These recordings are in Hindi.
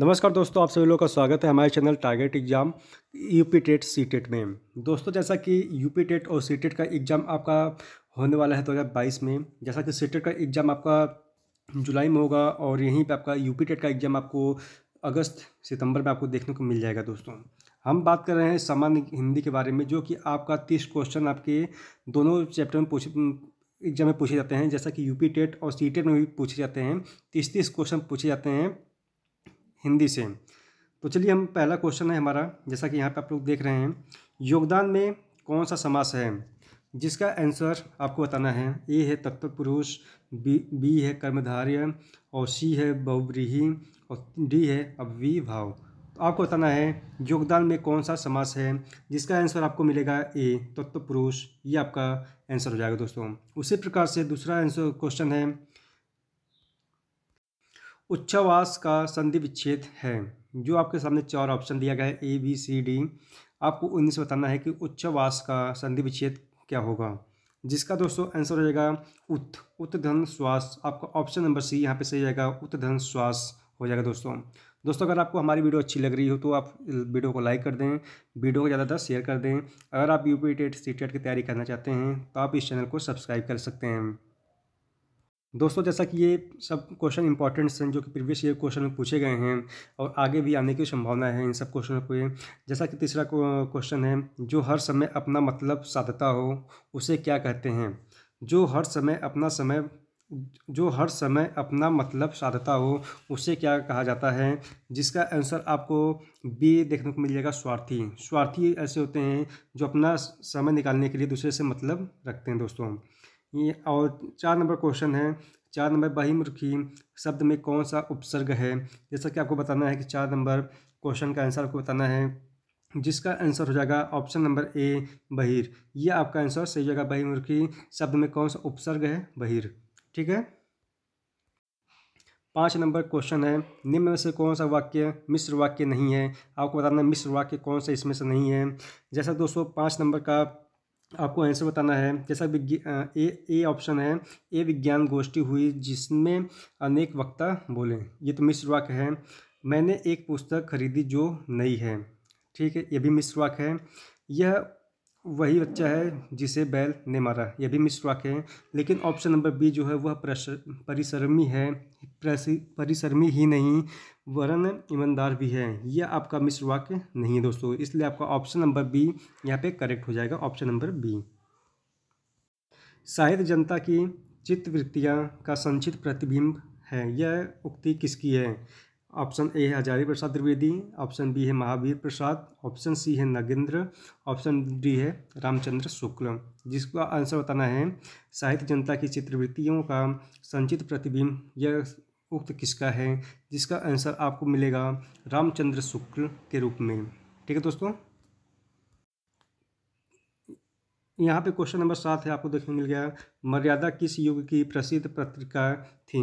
नमस्कार दोस्तों आप सभी लोगों का स्वागत है हमारे channel target exam UP TET C TET में दोस्तों जैसा कि यूपी टेट और सी टेट का एग्ज़ाम आपका होने वाला है दो हज़ार बाईस में जैसा कि सी टेट का एग्ज़ाम आपका जुलाई में होगा और यहीं पे आपका यूपी टेट का एग्ज़ाम आपको अगस्त सितंबर में आपको देखने को मिल जाएगा दोस्तों हम बात कर रहे हैं सामान्य हिंदी के बारे में जो कि आपका तीस क्वेश्चन आपके दोनों चैप्टर में पूछ एग्जाम में पूछे जाते हैं जैसा कि यूपी टेट और सी टेट में भी पूछे जाते हैं तीस तीस क्वेश्चन पूछे जाते हैं हिंदी से तो चलिए हम पहला क्वेश्चन है हमारा जैसा कि यहाँ पे आप लोग देख रहे हैं योगदान में कौन सा समास है जिसका आंसर आपको बताना है ए है तत्व पुरुष बी बी है कर्मधार्य और सी है बहुब्रीही और डी है अव्वी भाव तो आपको बताना है योगदान में कौन सा समास है जिसका आंसर आपको मिलेगा ए तत्व पुरुष ये आपका आंसर हो जाएगा दोस्तों उसी प्रकार से दूसरा आंसर क्वेश्चन है उच्चावास का संधि विच्छेद है जो आपके सामने चार ऑप्शन दिया गया है ए बी सी डी आपको उन्हीं से बताना है कि उच्चावास का संधि विच्छेद क्या होगा जिसका दोस्तों आंसर हो जाएगा उत धन श्वास आपका ऑप्शन नंबर सी यहाँ पे सही जाएगा धन श्वास हो जाएगा दोस्तों दोस्तों अगर आपको हमारी वीडियो अच्छी लग रही हो तो आप वीडियो को लाइक कर दें वीडियो को ज़्यादातर शेयर कर दें अगर आप U P TET C TET की तैयारी करना चाहते हैं तो आप इस चैनल को सब्सक्राइब कर सकते हैं दोस्तों जैसा कि ये सब क्वेश्चन इंपॉर्टेंट्स हैं जो कि प्रीवियस ईयर क्वेश्चन में पूछे गए हैं और आगे भी आने की संभावना है इन सब क्वेश्चनों पे जैसा कि तीसरा क्वेश्चन है जो हर समय अपना मतलब साधता हो उसे क्या कहते हैं जो हर समय अपना समय जो हर समय अपना मतलब साधता हो उसे क्या कहा जाता है जिसका आंसर आपको बी देखने को मिल जाएगा स्वार्थी स्वार्थी ऐसे होते हैं जो अपना समय निकालने के लिए दूसरे से मतलब रखते हैं दोस्तों और चार नंबर क्वेश्चन है चार नंबर बहिमुखी शब्द में कौन सा उपसर्ग है जैसा कि आपको बताना है कि चार नंबर क्वेश्चन का आंसर आपको बताना है जिसका आंसर हो जाएगा ऑप्शन नंबर ए बहिर यह आपका आंसर सही होगा बहिमुखी शब्द में कौन सा उपसर्ग है बहिर ठीक है पाँच नंबर क्वेश्चन है निम्न में से कौन सा वाक्य मिश्र वाक्य नहीं है आपको बताना मिश्र वाक्य कौन सा इसमें से नहीं है जैसा दोस्तों पाँच नंबर का आपको आंसर बताना है जैसा ए ए ऑप्शन है ए विज्ञान गोष्ठी हुई जिसमें अनेक वक्ता बोले ये तो मिश्र वाक्य है मैंने एक पुस्तक खरीदी जो नई है ठीक है यह भी मिश्र वाक्य है यह वही बच्चा है जिसे बैल ने मारा यह भी मिश्र वाक्य है लेकिन ऑप्शन नंबर बी जो है वह परिश्रमी है परिश्रमी ही नहीं वरन ईमानदार भी है यह आपका मिश्र वाक्य नहीं है दोस्तों इसलिए आपका ऑप्शन नंबर बी यहाँ पे करेक्ट हो जाएगा ऑप्शन नंबर बी साहित्य जनता की वृत्तियाँ का संचित प्रतिबिंब है यह उक्ति किसकी है ऑप्शन ए है हजारी प्रसाद द्विवेदी ऑप्शन बी है महावीर प्रसाद ऑप्शन सी है नगेंद्र ऑप्शन डी है रामचंद्र शुक्ल जिसका आंसर बताना है साहित्य जनता की चित्रवृत्तियों का संचित प्रतिबिंब यह उक्त किसका है जिसका आंसर आपको मिलेगा रामचंद्र शुक्ल के रूप में ठीक है दोस्तों यहाँ पे क्वेश्चन नंबर सात है आपको देखने मिल गया मर्यादा किस युग की प्रसिद्ध पत्रिका थी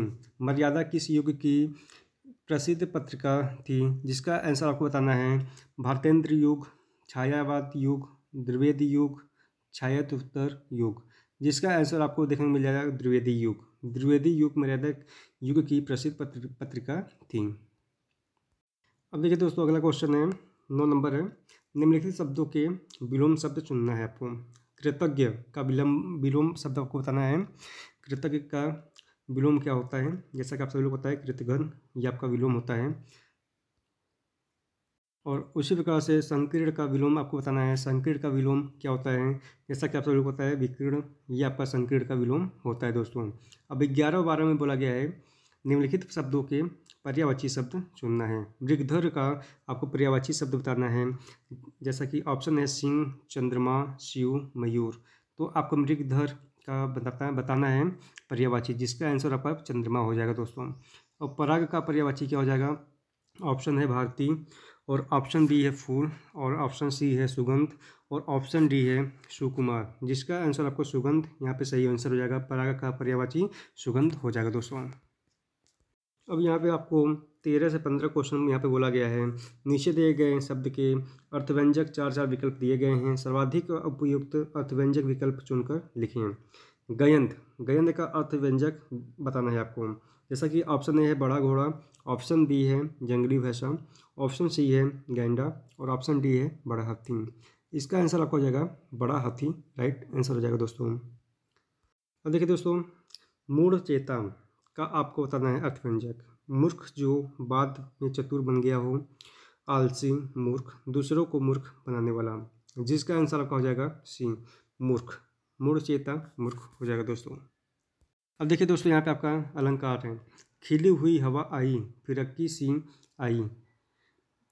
मर्यादा किस युग की प्रसिद्ध पत्रिका थी जिसका आंसर आपको बताना है भारतेंद्र युग छायावाद युग द्विवेदी युग छायातर युग जिसका आंसर आपको देखने मिल जाएगा द्विवेदी युग द्विवेदी युग मर्यादा युग की प्रसिद्ध पत्र, पत्रिका थी अब देखिए दोस्तों अगला क्वेश्चन है नौ नंबर है निम्नलिखित शब्दों के विलोम शब्द चुनना है आपको कृतज्ञ का विलम्ब विलोम शब्द आपको बताना है कृतज्ञ का विलोम क्या होता है जैसा कि आप सभी लोग पता है कृतघन ये आपका विलोम होता है और उसी प्रकार से संकीर्ण का विलोम आपको बताना है संकीर्ण का विलोम क्या होता है जैसा कि आप सभी लोग पता है विकीर्ण ये आपका संकीर्ण का विलोम होता है दोस्तों अब ग्यारह बारह में बोला गया है निम्नलिखित शब्दों के पर्यावाची शब्द चुनना है मृगधर का आपको पर्यावाची शब्द बताना है जैसा कि ऑप्शन है सिंह चंद्रमा शिव मयूर तो आपको मृगधर का बताता बताना है पर्यावाची जिसका आंसर आपका चंद्रमा हो जाएगा दोस्तों और पराग का पर्यावाची क्या हो जाएगा ऑप्शन है भारती और ऑप्शन बी है फूल और ऑप्शन सी है सुगंध और ऑप्शन डी है सुकुमार जिसका आंसर आपको सुगंध यहाँ पे सही आंसर हो जाएगा पराग का पर्यावाची सुगंध हो जाएगा दोस्तों अब यहाँ पे आपको तेरह से पंद्रह क्वेश्चन यहाँ पे बोला गया है नीचे दिए गए शब्द के अर्थव्यंजक चार चार विकल्प दिए गए हैं सर्वाधिक उपयुक्त अर्थव्यंजक विकल्प चुनकर लिखें गयंत गयंत का अर्थव्यंजक बताना है आपको जैसा कि ऑप्शन ए है बड़ा घोड़ा ऑप्शन बी है जंगली भैंसा ऑप्शन सी है गेंडा और ऑप्शन डी है बड़ा हाथी इसका आंसर आपको हो जाएगा बड़ा हाथी राइट आंसर हो जाएगा दोस्तों अब देखिए दोस्तों मूढ़ चेता का आपको बताना है अर्थव्यंजक मूर्ख जो बाद में चतुर बन गया हो आलसी मूर्ख दूसरों को मूर्ख बनाने वाला जिसका आंसर आपका हो जाएगा सी मूर्ख मूर्ख चेता मूर्ख हो जाएगा दोस्तों अब देखिए दोस्तों यहाँ पे आपका अलंकार है खिली हुई हवा आई फिरक्की सी आई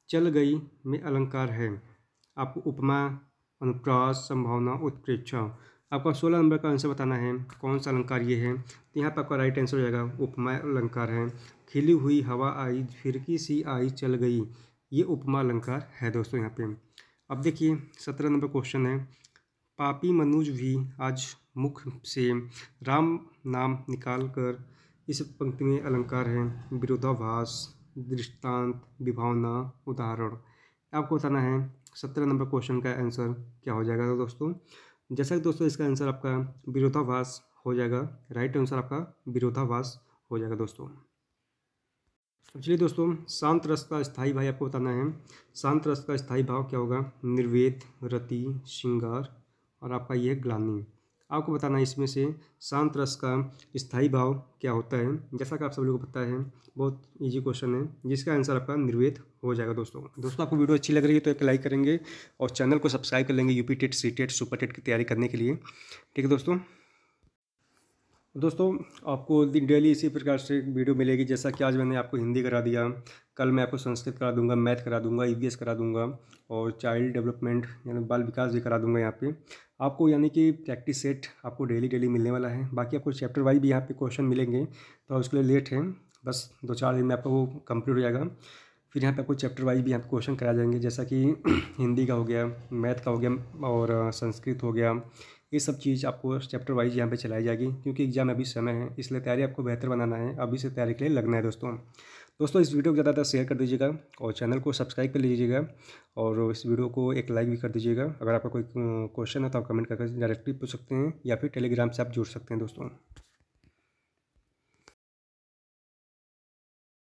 चल गई में अलंकार है आपको उपमा अनुप्रास संभावना उत्प्रेक्षा आपका सोलह नंबर का आंसर बताना है कौन सा अलंकार ये है तो यहाँ पर आपका राइट आंसर हो जाएगा उपमा अलंकार है खिली हुई हवा आई फिरकी सी आई चल गई ये उपमा अलंकार है दोस्तों यहाँ पे अब देखिए सत्रह नंबर क्वेश्चन है पापी मनुज भी आज मुख से राम नाम निकाल कर इस पंक्ति में अलंकार है विरोधाभास दृष्टांत विभावना उदाहरण आपको बताना है सत्रह नंबर क्वेश्चन का आंसर क्या हो जाएगा दोस्तों जैसा कि दोस्तों इसका आंसर आपका विरोधाभास हो जाएगा राइट आंसर आपका विरोधाभास हो जाएगा दोस्तों तो चलिए दोस्तों शांत रस का स्थायी भाई आपको बताना है शांत रस का स्थायी भाव क्या होगा निर्वेद रति श्रृंगार और आपका यह ग्लानी आपको बताना है इसमें से शांत रस का स्थायी भाव क्या होता है जैसा कि आप सब लोगों को पता है बहुत इजी क्वेश्चन है जिसका आंसर आपका निर्वेद हो जाएगा दोस्तों दोस्तों आपको वीडियो अच्छी लग रही है तो एक लाइक करेंगे और चैनल को सब्सक्राइब कर लेंगे UP TET C TET super TET की तैयारी करने के लिए ठीक है दोस्तों दोस्तों आपको डेली इसी प्रकार से वीडियो मिलेगी जैसा कि आज मैंने आपको हिंदी करा दिया कल मैं आपको संस्कृत करा दूंगा मैथ करा दूंगा ई e करा दूंगा और चाइल्ड डेवलपमेंट यानी बाल विकास भी करा दूंगा यहाँ पे आपको यानी कि प्रैक्टिस सेट आपको डेली डेली मिलने वाला है बाकी आपको चैप्टर वाइज भी यहाँ पे क्वेश्चन मिलेंगे तो उसके लिए लेट है बस दो चार दिन में आपका वो कंप्लीट हो जाएगा फिर यहाँ पर आपको चैप्टर वाइज भी यहाँ पे क्वेश्चन कराए जाएंगे जैसा कि हिंदी का हो गया मैथ का हो गया और संस्कृत हो गया ये सब चीज़ आपको चैप्टर वाइज यहाँ पे चलाई जाएगी क्योंकि एग्जाम अभी समय है इसलिए तैयारी आपको बेहतर बनाना है अभी से तैयारी के लिए लगना है दोस्तों दोस्तों इस वीडियो को ज़्यादातर शेयर कर दीजिएगा और चैनल को सब्सक्राइब कर लीजिएगा और इस वीडियो को एक लाइक भी कर दीजिएगा अगर आपका कोई क्वेश्चन है तो आप कमेंट करके डायरेक्टली पूछ सकते हैं या फिर टेलीग्राम से आप जुड़ सकते हैं दोस्तों